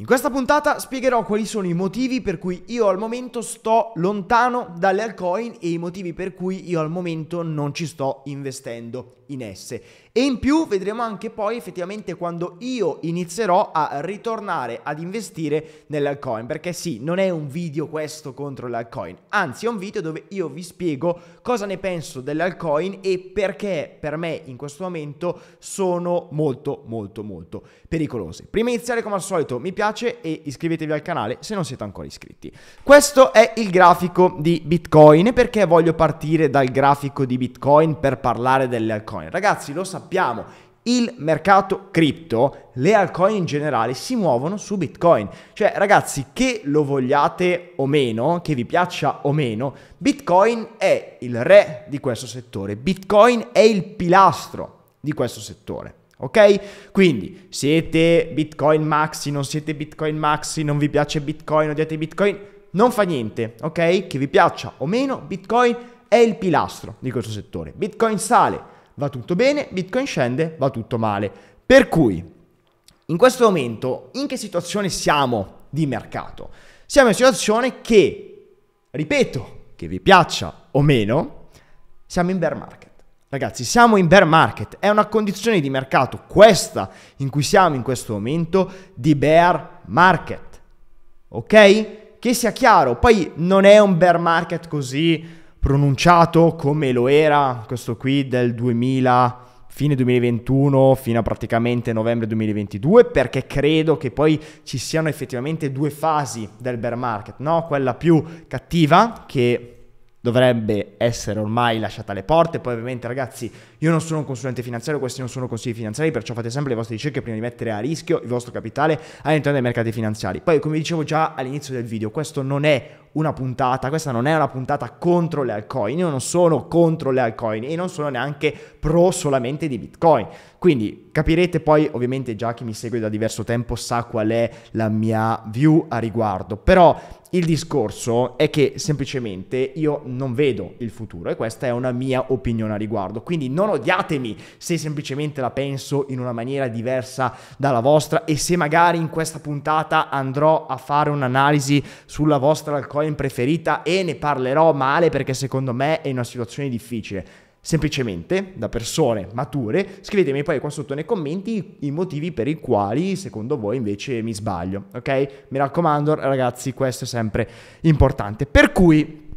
In questa puntata spiegherò quali sono i motivi per cui io al momento sto lontano dalle altcoin e i motivi per cui io al momento non ci sto investendo in esse. E in più vedremo anche poi effettivamente quando io inizierò a ritornare ad investire nelle altcoin, perché sì, non è un video questo contro le altcoin, anzi è un video dove io vi spiego cosa ne penso delle altcoin e perché per me in questo momento sono molto molto molto pericolose. Prima di iniziare come al solito mi piace piace e iscrivetevi al canale se non siete ancora iscritti. Questo è il grafico di Bitcoin e perché voglio partire dal grafico di Bitcoin per parlare delle altcoin. Ragazzi, lo sappiamo, il mercato cripto, le altcoin in generale, si muovono su Bitcoin. Cioè, ragazzi, che lo vogliate o meno, che vi piaccia o meno, Bitcoin è il re di questo settore. Bitcoin è il pilastro di questo settore. Ok? Quindi siete Bitcoin maxi, non siete Bitcoin maxi, non vi piace Bitcoin, odiate Bitcoin, non fa niente, ok? Che vi piaccia o meno, Bitcoin è il pilastro di questo settore. Bitcoin sale, va tutto bene, Bitcoin scende, va tutto male. Per cui, in questo momento, in che situazione siamo di mercato? Siamo in una situazione che, ripeto, che vi piaccia o meno, siamo in bear market. Ragazzi, siamo in bear market, è una condizione di mercato questa in cui siamo in questo momento di bear market. Ok? Che sia chiaro, poi non è un bear market così pronunciato come lo era questo qui del 2000 fine 2021 fino a praticamente novembre 2022 perché credo che poi ci siano effettivamente due fasi del bear market, no? Quella più cattiva che dovrebbe essere ormai lasciata alle porte. Poi ovviamente ragazzi io non sono un consulente finanziario, questi non sono consigli finanziari, perciò fate sempre le vostre ricerche prima di mettere a rischio il vostro capitale all'interno dei mercati finanziari. Poi, come dicevo già all'inizio del video, questo non è una puntata, questa non è una puntata contro le altcoin, io non sono contro le altcoin e non sono neanche pro solamente di Bitcoin. Quindi capirete poi, ovviamente già chi mi segue da diverso tempo sa qual è la mia view a riguardo, però il discorso è che semplicemente io non vedo il futuro e questa è una mia opinione a riguardo, quindi non non odiatemi se semplicemente la penso in una maniera diversa dalla vostra e se magari in questa puntata andrò a fare un'analisi sulla vostra altcoin preferita e ne parlerò male perché secondo me è una situazione difficile semplicemente da persone mature, scrivetemi poi qua sotto nei commenti i motivi per i quali secondo voi invece mi sbaglio, ok? Mi raccomando ragazzi, questo è sempre importante. Per cui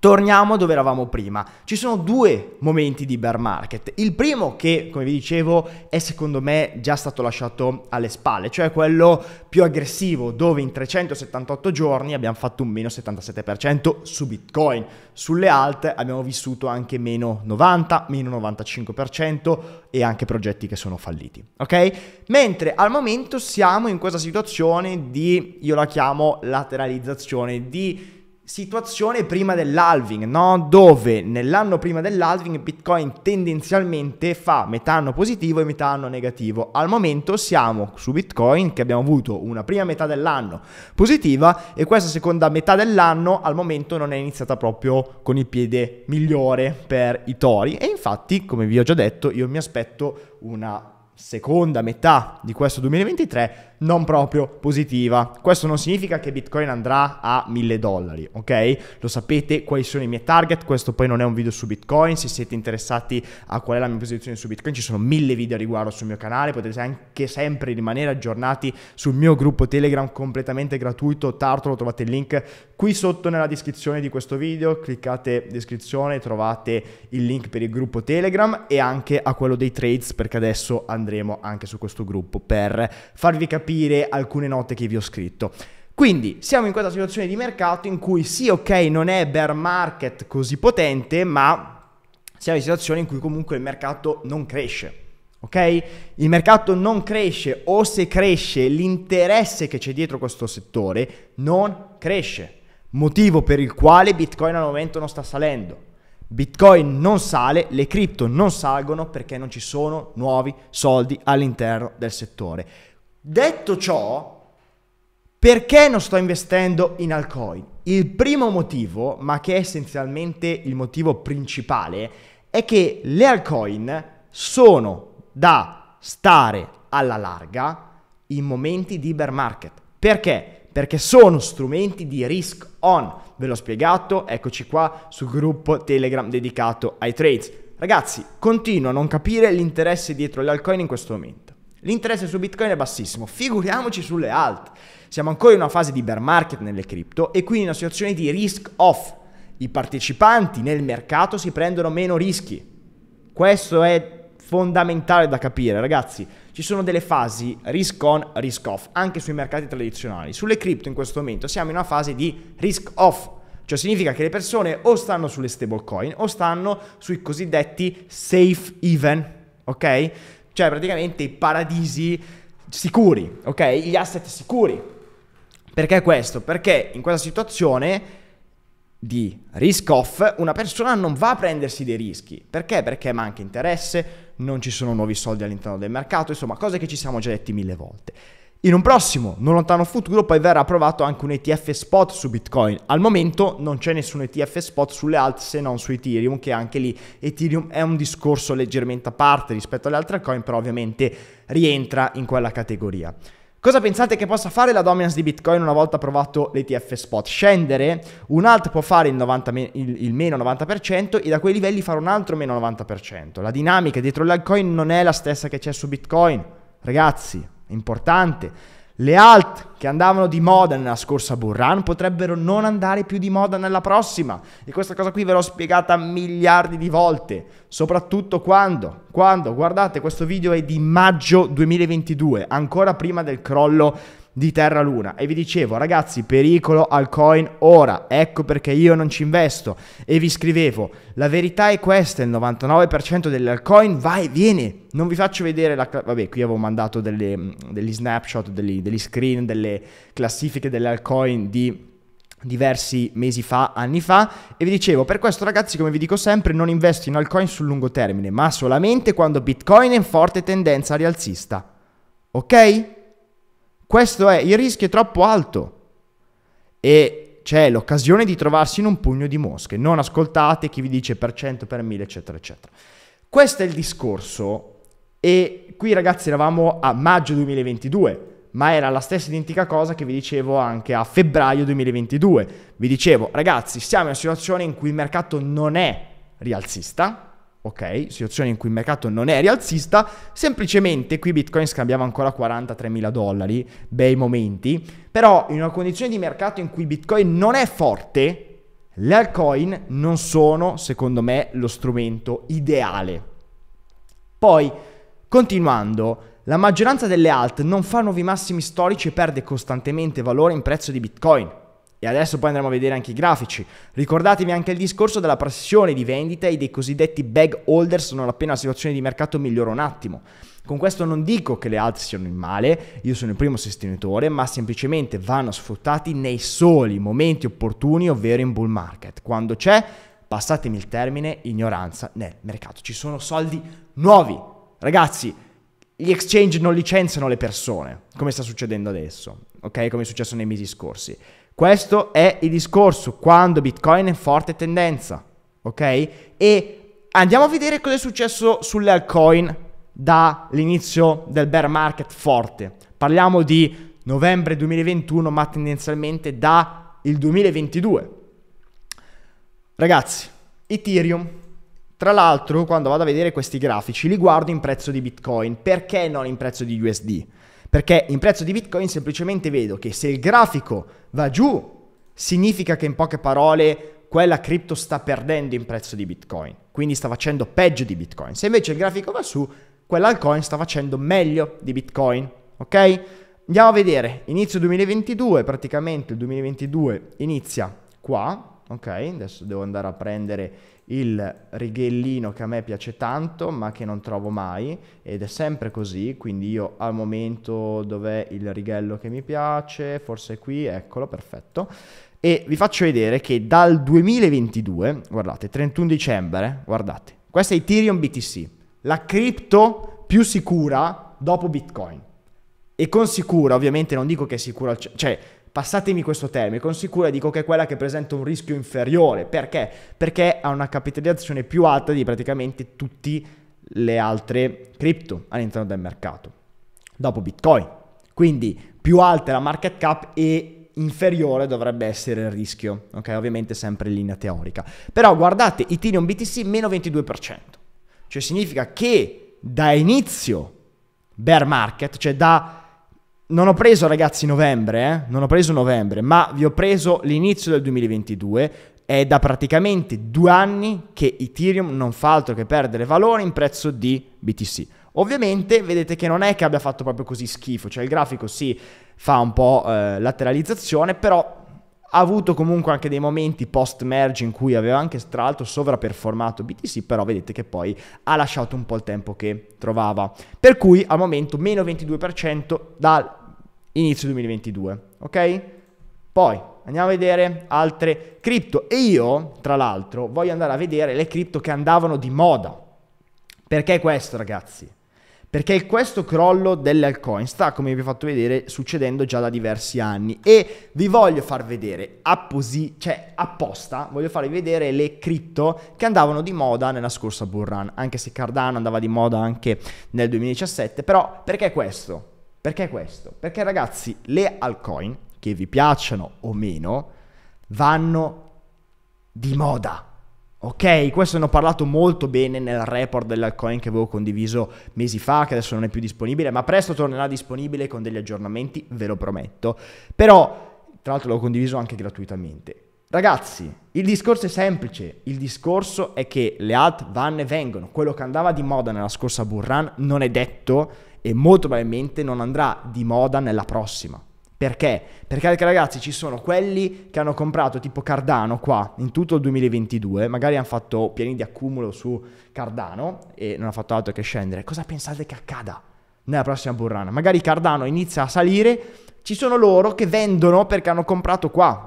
Torniamo dove eravamo prima. Ci sono due momenti di bear market. Il primo che, come vi dicevo, è secondo me già stato lasciato alle spalle, cioè quello più aggressivo dove in 378 giorni abbiamo fatto un meno 77% su Bitcoin. Sulle alte abbiamo vissuto anche meno 90, meno 95% e anche progetti che sono falliti, ok? Mentre al momento siamo in questa situazione di, io la chiamo lateralizzazione, di situazione prima dell'halving, no? dove nell'anno prima dell'halving Bitcoin tendenzialmente fa metà anno positivo e metà anno negativo. Al momento siamo su Bitcoin che abbiamo avuto una prima metà dell'anno positiva e questa seconda metà dell'anno al momento non è iniziata proprio con il piede migliore per i tori e infatti, come vi ho già detto, io mi aspetto una seconda metà di questo 2023 non proprio positiva. Questo non significa che Bitcoin andrà a 1000 dollari, ok? Lo sapete quali sono i miei target, questo poi non è un video su Bitcoin, se siete interessati a qual è la mia posizione su Bitcoin ci sono mille video a riguardo sul mio canale, potete anche sempre rimanere aggiornati sul mio gruppo Telegram completamente gratuito, Tartolo, trovate il link qui sotto nella descrizione di questo video, cliccate descrizione, trovate il link per il gruppo Telegram e anche a quello dei trades perché adesso andremo anche su questo gruppo per farvi capire capire alcune note che vi ho scritto. Quindi siamo in questa situazione di mercato in cui sì, ok, non è bear market così potente, ma siamo in situazione in cui comunque il mercato non cresce. Ok? Il mercato non cresce o se cresce l'interesse che c'è dietro questo settore non cresce. Motivo per il quale Bitcoin al momento non sta salendo. Bitcoin non sale, le cripto non salgono perché non ci sono nuovi soldi all'interno del settore. Detto ciò, perché non sto investendo in altcoin? Il primo motivo, ma che è essenzialmente il motivo principale, è che le altcoin sono da stare alla larga in momenti di bear market. Perché? Perché sono strumenti di risk on. Ve l'ho spiegato, eccoci qua sul gruppo Telegram dedicato ai trades. Ragazzi, continuo a non capire l'interesse dietro le altcoin in questo momento. L'interesse su Bitcoin è bassissimo, figuriamoci sulle alte. Siamo ancora in una fase di bear market nelle cripto e quindi in una situazione di risk off. I partecipanti nel mercato si prendono meno rischi. Questo è fondamentale da capire, ragazzi. Ci sono delle fasi risk on, risk off, anche sui mercati tradizionali. Sulle cripto in questo momento siamo in una fase di risk off. Cioè significa che le persone o stanno sulle stablecoin o stanno sui cosiddetti safe even, ok? Cioè praticamente i paradisi sicuri, ok? Gli asset sicuri. Perché questo? Perché in questa situazione di risk off una persona non va a prendersi dei rischi. Perché? Perché manca interesse, non ci sono nuovi soldi all'interno del mercato, insomma cose che ci siamo già detti mille volte. In un prossimo, non lontano futuro, poi verrà approvato anche un ETF spot su Bitcoin. Al momento non c'è nessun ETF spot sulle alt se non su Ethereum, che anche lì Ethereum è un discorso leggermente a parte rispetto alle altre coin, però ovviamente rientra in quella categoria. Cosa pensate che possa fare la dominance di Bitcoin una volta approvato l'ETF spot? Scendere, un alt può fare il, 90, il, il, meno 90% e da quei livelli fare un altro meno 90%. La dinamica dietro l'altcoin non è la stessa che c'è su Bitcoin, ragazzi importante. Le alt che andavano di moda nella scorsa run potrebbero non andare più di moda nella prossima. E questa cosa qui ve l'ho spiegata miliardi di volte. Soprattutto quando, quando, guardate, questo video è di maggio 2022, ancora prima del crollo di Terra Luna e vi dicevo ragazzi pericolo al coin ora ecco perché io non ci investo e vi scrivevo la verità è questa il 99% delle dell'alcoin va e viene non vi faccio vedere la vabbè qui avevo mandato delle, degli snapshot degli, degli, screen delle classifiche delle dell'alcoin di diversi mesi fa, anni fa, e vi dicevo, per questo ragazzi, come vi dico sempre, non investo in altcoin sul lungo termine, ma solamente quando Bitcoin è in forte tendenza rialzista. Ok? Questo è, il rischio è troppo alto e c'è l'occasione di trovarsi in un pugno di mosche. Non ascoltate chi vi dice per cento, per mille, eccetera, eccetera. Questo è il discorso e qui ragazzi eravamo a maggio 2022 ma era la stessa identica cosa che vi dicevo anche a febbraio 2022. Vi dicevo, ragazzi, siamo in una situazione in cui il mercato non è rialzista, ok, situazione in cui il mercato non è rialzista, semplicemente qui Bitcoin scambiava ancora 43 mila dollari, bei momenti, però in una condizione di mercato in cui Bitcoin non è forte, le altcoin non sono, secondo me, lo strumento ideale. Poi, continuando, la maggioranza delle alt non fa nuovi massimi storici e perde costantemente valore in prezzo di Bitcoin. E adesso poi andremo a vedere anche i grafici. Ricordatevi anche il discorso della pressione di vendita e dei cosiddetti bag holders non appena la situazione di mercato migliora un attimo. Con questo non dico che le altre siano in male, io sono il primo sostenitore, ma semplicemente vanno sfruttati nei soli momenti opportuni, ovvero in bull market. Quando c'è, passatemi il termine, ignoranza nel mercato. Ci sono soldi nuovi. Ragazzi, gli exchange non licenziano le persone, come sta succedendo adesso, ok? Come è successo nei mesi scorsi. Questo è il discorso quando Bitcoin è in forte tendenza, ok? E andiamo a vedere cosa è successo sulle altcoin dall'inizio del bear market forte. Parliamo di novembre 2021, ma tendenzialmente dal 2022. Ragazzi, Ethereum, tra l'altro, quando vado a vedere questi grafici, li guardo in prezzo di Bitcoin. Perché non in prezzo di USD? Perché in prezzo di Bitcoin semplicemente vedo che se il grafico va giù, significa che in poche parole quella cripto sta perdendo in prezzo di Bitcoin, quindi sta facendo peggio di Bitcoin. Se invece il grafico va su, quella quell'alcoin sta facendo meglio di Bitcoin, ok? Andiamo a vedere, inizio 2022, praticamente il 2022 inizia qua, Ok, adesso devo andare a prendere il righellino che a me piace tanto ma che non trovo mai ed è sempre così, quindi io al momento dov'è il righello che mi piace, forse qui, eccolo, perfetto. E vi faccio vedere che dal 2022, guardate, 31 dicembre, guardate, questa è Ethereum BTC, la cripto più sicura dopo Bitcoin. E con sicura ovviamente non dico che è sicura, cioè Passatemi questo termine, con sicura dico che è quella che presenta un rischio inferiore, perché? Perché ha una capitalizzazione più alta di praticamente tutte le altre cripto all'interno del mercato, dopo Bitcoin. Quindi più alta è la market cap e inferiore dovrebbe essere il rischio, ok? Ovviamente sempre in linea teorica. Però guardate, Ethereum BTC meno 22%, cioè significa che da inizio bear market, cioè da non ho preso ragazzi novembre, eh? non ho preso novembre, ma vi ho preso l'inizio del 2022. È da praticamente due anni che Ethereum non fa altro che perdere valore in prezzo di BTC. Ovviamente vedete che non è che abbia fatto proprio così schifo, cioè il grafico si sì, fa un po' eh, lateralizzazione, però ha avuto comunque anche dei momenti post merge in cui aveva anche tra l'altro sovraperformato BTC, però vedete che poi ha lasciato un po' il tempo che trovava. Per cui al momento meno 22% dal inizio 2022, ok? Poi andiamo a vedere altre cripto e io, tra l'altro, voglio andare a vedere le cripto che andavano di moda. Perché questo, ragazzi? Perché questo crollo delle altcoin sta, come vi ho fatto vedere, succedendo già da diversi anni e vi voglio far vedere apposi, cioè apposta, voglio farvi vedere le cripto che andavano di moda nella scorsa bull run, anche se Cardano andava di moda anche nel 2017, però perché questo? Perché questo? Perché ragazzi, le altcoin, che vi piacciono o meno, vanno di moda. Ok, questo ne ho parlato molto bene nel report dell'alcoin che avevo condiviso mesi fa, che adesso non è più disponibile, ma presto tornerà disponibile con degli aggiornamenti, ve lo prometto. Però, tra l'altro l'ho condiviso anche gratuitamente. Ragazzi, il discorso è semplice, il discorso è che le alt vanno e vengono, quello che andava di moda nella scorsa Burran non è detto e molto probabilmente non andrà di moda nella prossima. Perché? Perché ragazzi ci sono quelli che hanno comprato tipo Cardano qua in tutto il 2022, magari hanno fatto pieni di accumulo su Cardano e non ha fatto altro che scendere. Cosa pensate che accada nella prossima burrana? Magari Cardano inizia a salire, ci sono loro che vendono perché hanno comprato qua.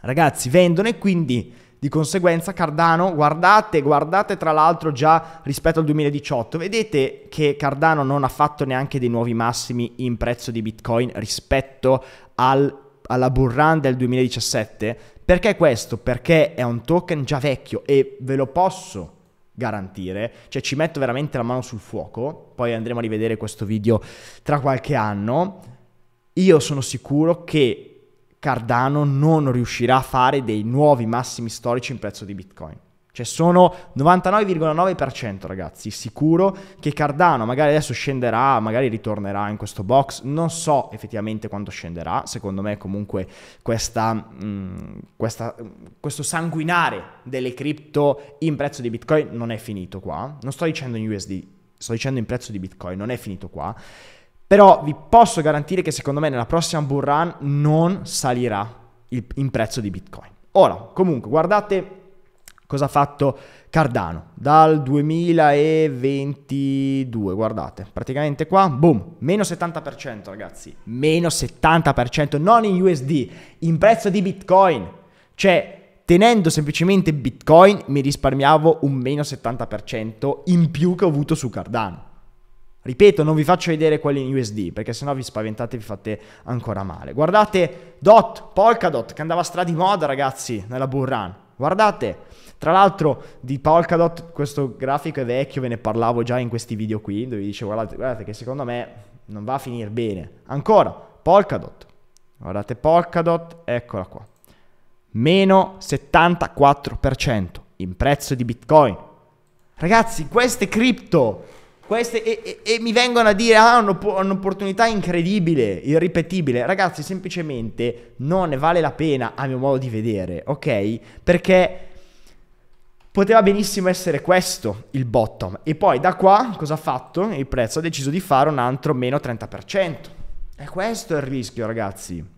Ragazzi vendono e quindi di conseguenza Cardano, guardate, guardate tra l'altro già rispetto al 2018, vedete che Cardano non ha fatto neanche dei nuovi massimi in prezzo di Bitcoin rispetto al, alla burrand del 2017. Perché questo? Perché è un token già vecchio e ve lo posso garantire, cioè ci metto veramente la mano sul fuoco, poi andremo a rivedere questo video tra qualche anno. Io sono sicuro che Cardano non riuscirà a fare dei nuovi massimi storici in prezzo di Bitcoin. Cioè sono 99,9% ragazzi, sicuro che Cardano magari adesso scenderà, magari ritornerà in questo box, non so effettivamente quanto scenderà, secondo me comunque questa, mh, mm, questa, mm, questo sanguinare delle cripto in prezzo di Bitcoin non è finito qua, non sto dicendo in USD, sto dicendo in prezzo di Bitcoin, non è finito qua. Però vi posso garantire che secondo me nella prossima bull run non salirà il, in prezzo di Bitcoin. Ora, comunque, guardate cosa ha fatto Cardano dal 2022. Guardate, praticamente qua, boom, meno 70% ragazzi, meno 70%, non in USD, in prezzo di Bitcoin. Cioè, tenendo semplicemente Bitcoin mi risparmiavo un meno 70% in più che ho avuto su Cardano. Ripeto, non vi faccio vedere quelli in USD perché sennò vi spaventate e vi fate ancora male. Guardate Dot, Polkadot che andava a strada di moda ragazzi nella bull run. Guardate, tra l'altro di Polkadot questo grafico è vecchio, ve ne parlavo già in questi video qui dove vi dicevo guardate, guardate che secondo me non va a finire bene. Ancora, Polkadot, guardate Polkadot, eccola qua. Meno 74% in prezzo di Bitcoin. Ragazzi, queste cripto queste, e, e, e, mi vengono a dire, ah, un'opportunità incredibile, irripetibile. Ragazzi, semplicemente non ne vale la pena, a mio modo di vedere, ok? Perché poteva benissimo essere questo il bottom. E poi da qua, cosa ha fatto? Il prezzo ha deciso di fare un altro meno 30%. E questo è il rischio, ragazzi.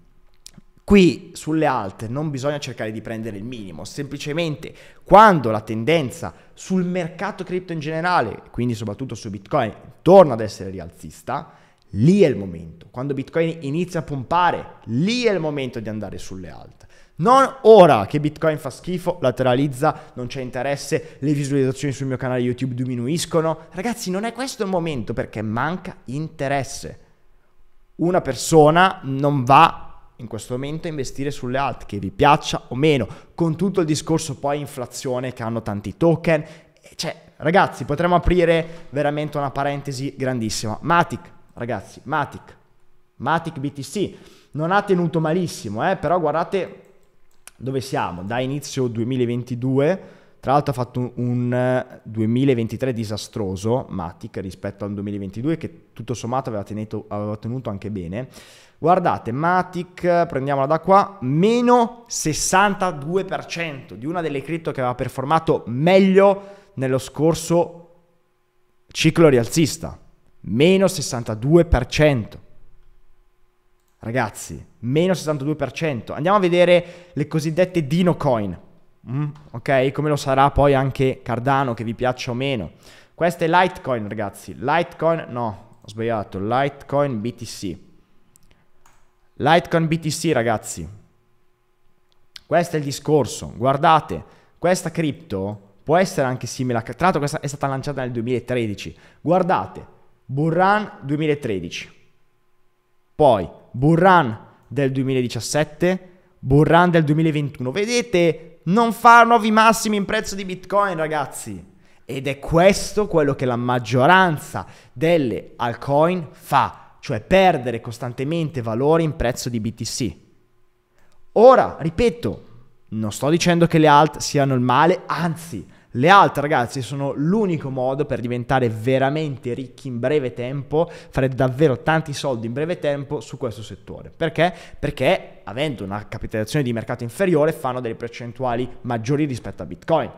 Qui sulle alte non bisogna cercare di prendere il minimo, semplicemente quando la tendenza sul mercato cripto in generale, quindi soprattutto su Bitcoin, torna ad essere rialzista, lì è il momento. Quando Bitcoin inizia a pompare, lì è il momento di andare sulle alte. Non ora che Bitcoin fa schifo, lateralizza, non c'è interesse, le visualizzazioni sul mio canale YouTube diminuiscono. Ragazzi, non è questo il momento perché manca interesse. Una persona non va in questo momento investire sulle alt, che vi piaccia o meno, con tutto il discorso poi inflazione che hanno tanti token. Cioè, ragazzi, potremmo aprire veramente una parentesi grandissima. Matic, ragazzi, Matic, Matic BTC, non ha tenuto malissimo, eh, però guardate dove siamo, da inizio 2022 tra l'altro ha fatto un, 2023 eh, disastroso, Matic, rispetto al 2022 che tutto sommato aveva, tenuto, aveva tenuto anche bene. Guardate, Matic, prendiamola da qua, meno 62% di una delle cripto che aveva performato meglio nello scorso ciclo rialzista. Meno 62%. Ragazzi, meno 62%. Andiamo a vedere le cosiddette Dino Coin. Mm, ok, come lo sarà poi anche Cardano, che vi piaccia o meno. Questa è Litecoin, ragazzi. Litecoin, no, ho sbagliato. Litecoin BTC. Litecoin BTC, ragazzi. Questo è il discorso. Guardate, questa cripto può essere anche simile a... Tra l'altro questa è stata lanciata nel 2013. Guardate, Burran 2013. Poi Burran del 2017, Burran del 2021. Vedete non fa nuovi massimi in prezzo di Bitcoin, ragazzi. Ed è questo quello che la maggioranza delle altcoin fa, cioè perdere costantemente valore in prezzo di BTC. Ora, ripeto, non sto dicendo che le alt siano il male, anzi, le altre, ragazzi, sono l'unico modo per diventare veramente ricchi in breve tempo, fare davvero tanti soldi in breve tempo su questo settore. Perché? Perché avendo una capitalizzazione di mercato inferiore fanno delle percentuali maggiori rispetto a Bitcoin.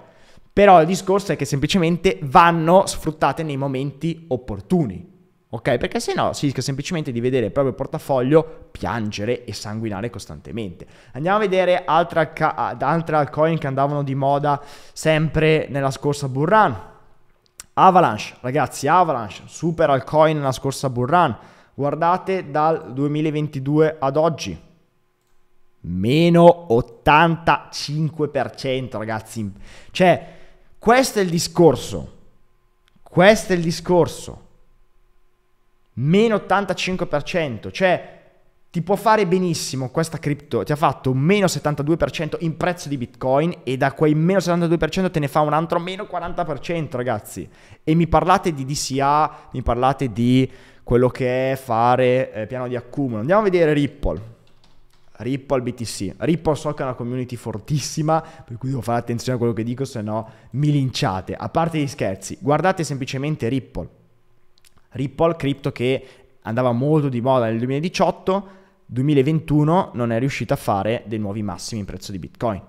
Però il discorso è che semplicemente vanno sfruttate nei momenti opportuni. Ok? Perché se no si rischia semplicemente di vedere il proprio portafoglio piangere e sanguinare costantemente. Andiamo a vedere altre ca- altcoin che andavano di moda sempre nella scorsa run. Avalanche, ragazzi, Avalanche, super altcoin nella scorsa run. Guardate dal 2022 ad oggi. Meno 85%, ragazzi. Cioè, questo è il discorso. Questo è il discorso meno 85%, cioè ti può fare benissimo questa cripto, ti ha fatto un meno 72% in prezzo di Bitcoin e da quei meno 72% te ne fa un altro meno 40%, ragazzi. E mi parlate di DCA, mi parlate di quello che è fare eh, piano di accumulo. Andiamo a vedere Ripple. Ripple BTC. Ripple so che è una community fortissima, per cui devo fare attenzione a quello che dico, se no mi linciate. A parte gli scherzi, guardate semplicemente Ripple Ripple, Crypto che andava molto di moda nel 2018, 2021 non è riuscita a fare dei nuovi massimi in prezzo di Bitcoin.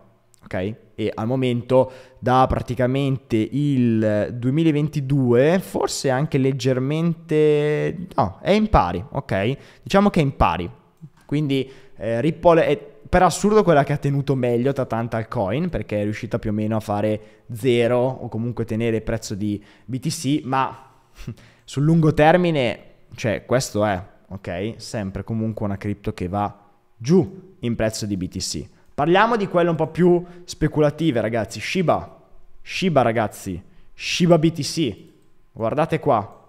Ok? E al momento da praticamente il 2022, forse anche leggermente... no, è in pari, ok? Diciamo che è in pari. Quindi eh, Ripple è per assurdo quella che ha tenuto meglio tra tante altcoin perché è riuscita più o meno a fare zero o comunque tenere il prezzo di BTC, ma sul lungo termine, cioè questo è, ok? Sempre comunque una cripto che va giù in prezzo di BTC. Parliamo di quelle un po' più speculative, ragazzi. Shiba, Shiba ragazzi, Shiba BTC. Guardate qua.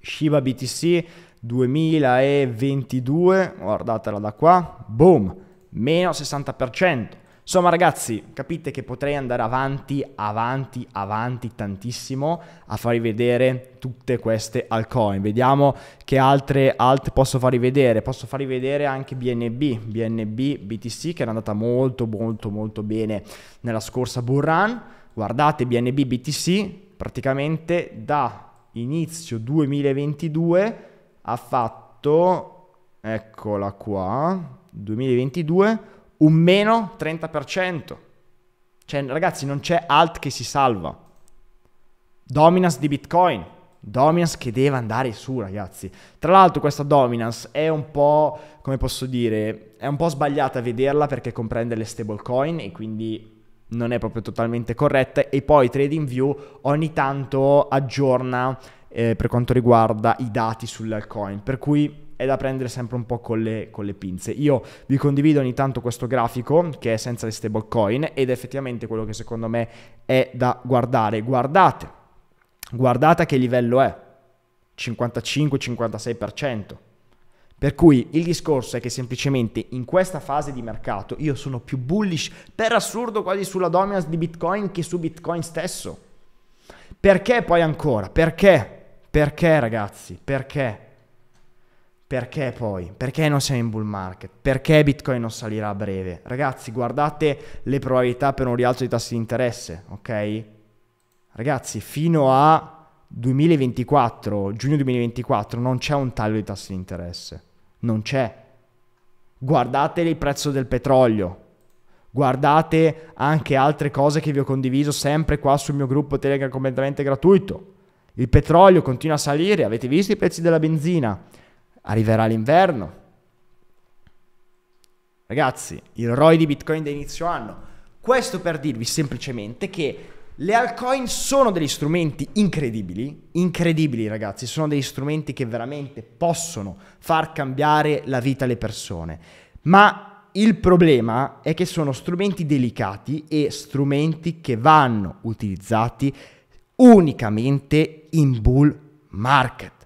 Shiba BTC 2022, guardatela da qua. Boom, meno 60%. Insomma ragazzi, capite che potrei andare avanti, avanti, avanti tantissimo a farvi vedere tutte queste altcoin. Vediamo che altre alt posso farvi vedere. Posso farvi vedere anche BNB, BNB, BTC che era andata molto molto molto bene nella scorsa bull run. Guardate BNB, BTC praticamente da inizio 2022 ha fatto, eccola qua, 2022 un meno 30%. Cioè, ragazzi, non c'è alt che si salva. Dominance di Bitcoin. Dominance che deve andare su, ragazzi. Tra l'altro, questa dominance è un po', come posso dire, è un po' sbagliata a vederla perché comprende le stablecoin e quindi non è proprio totalmente corretta. E poi TradingView ogni tanto aggiorna eh, per quanto riguarda i dati sull'alcoin. Per cui è da prendere sempre un po' con le, con le pinze. Io vi condivido ogni tanto questo grafico che è senza le stablecoin ed è effettivamente quello che secondo me è da guardare. Guardate, guardate a che livello è, 55-56%. Per cui il discorso è che semplicemente in questa fase di mercato io sono più bullish, per assurdo, quasi sulla dominance di Bitcoin che su Bitcoin stesso. Perché poi ancora? Perché? Perché ragazzi? Perché? Perché poi? Perché non siamo in bull market? Perché Bitcoin non salirà a breve? Ragazzi, guardate le probabilità per un rialzo dei tassi di interesse, ok? Ragazzi, fino a 2024, giugno 2024, non c'è un taglio dei tassi di interesse. Non c'è. Guardate il prezzo del petrolio. Guardate anche altre cose che vi ho condiviso sempre qua sul mio gruppo Telegram completamente gratuito. Il petrolio continua a salire, avete visto i prezzi della benzina? arriverà l'inverno. Ragazzi, il ROI di Bitcoin da inizio anno. Questo per dirvi semplicemente che le altcoin sono degli strumenti incredibili, incredibili ragazzi, sono degli strumenti che veramente possono far cambiare la vita alle persone. Ma il problema è che sono strumenti delicati e strumenti che vanno utilizzati unicamente in bull market.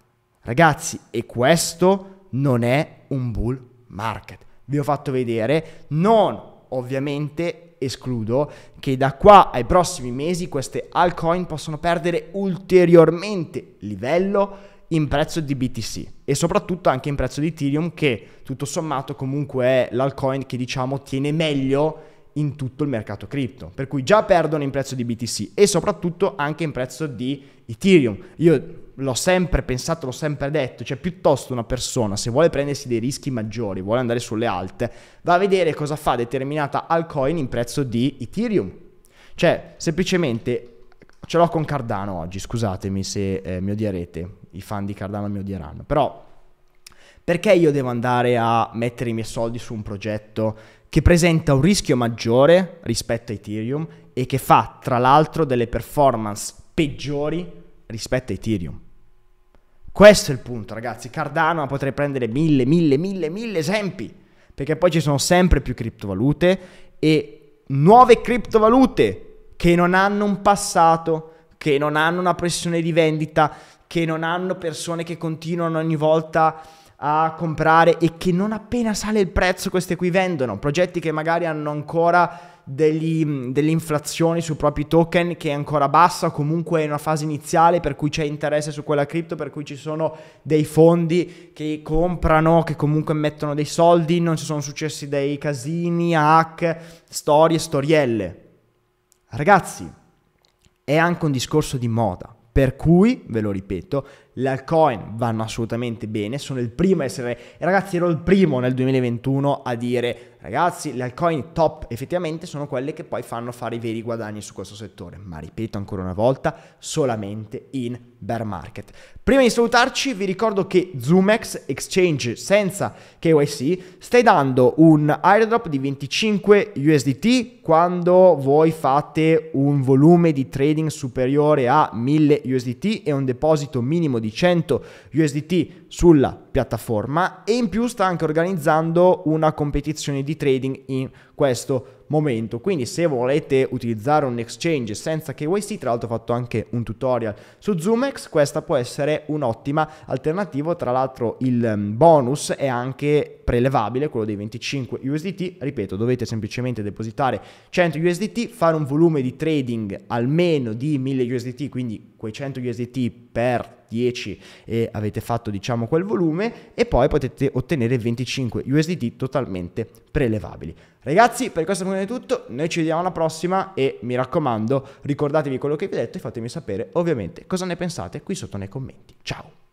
Ragazzi, e questo non è un bull market. Vi ho fatto vedere, non ovviamente escludo che da qua ai prossimi mesi queste altcoin possono perdere ulteriormente livello in prezzo di BTC e soprattutto anche in prezzo di Ethereum che tutto sommato comunque è l'alcoin che diciamo tiene meglio in tutto il mercato cripto, per cui già perdono in prezzo di BTC e soprattutto anche in prezzo di Ethereum. Io l'ho sempre pensato, l'ho sempre detto, cioè piuttosto una persona se vuole prendersi dei rischi maggiori, vuole andare sulle alte, va a vedere cosa fa determinata altcoin in prezzo di Ethereum. Cioè, semplicemente ce l'ho con Cardano oggi, scusatemi se eh, mi odierete, i fan di Cardano mi odieranno, però perché io devo andare a mettere i miei soldi su un progetto che presenta un rischio maggiore rispetto a Ethereum e che fa tra l'altro delle performance peggiori rispetto a Ethereum? Questo è il punto, ragazzi. Cardano potrei prendere mille, mille, mille, mille esempi, perché poi ci sono sempre più criptovalute e nuove criptovalute che non hanno un passato, che non hanno una pressione di vendita, che non hanno persone che continuano ogni volta a a comprare e che non appena sale il prezzo queste qui vendono, progetti che magari hanno ancora degli, delle inflazioni sui propri token che è ancora bassa, o comunque è una fase iniziale per cui c'è interesse su quella cripto, per cui ci sono dei fondi che comprano, che comunque mettono dei soldi, non ci sono successi dei casini, hack, storie, storielle. Ragazzi, è anche un discorso di moda, per cui, ve lo ripeto, le altcoin vanno assolutamente bene, sono il primo a essere, ragazzi ero il primo nel 2021 a dire Ragazzi, le altcoin top effettivamente sono quelle che poi fanno fare i veri guadagni su questo settore, ma ripeto ancora una volta, solamente in bear market. Prima di salutarci vi ricordo che Zoomex Exchange senza KYC stai dando un airdrop di 25 USDT quando voi fate un volume di trading superiore a 1000 USDT e un deposito minimo di 100 USDT sulla piattaforma e in più sta anche organizzando una competizione di di trading in questo momento. Quindi se volete utilizzare un exchange senza KYC, tra l'altro ho fatto anche un tutorial su Zoomex, questa può essere un'ottima alternativa, tra l'altro il ehm, bonus è anche prelevabile, quello dei 25 USDT, ripeto, dovete semplicemente depositare 100 USDT, fare un volume di trading almeno di 1000 USDT, quindi quei 100 USDT per 10 e avete fatto diciamo quel volume e poi potete ottenere 25 USDT totalmente prelevabili. Ragazzi, per questo è tutto, noi ci vediamo alla prossima e mi raccomando, ricordatevi quello che vi ho detto e fatemi sapere ovviamente cosa ne pensate qui sotto nei commenti. Ciao!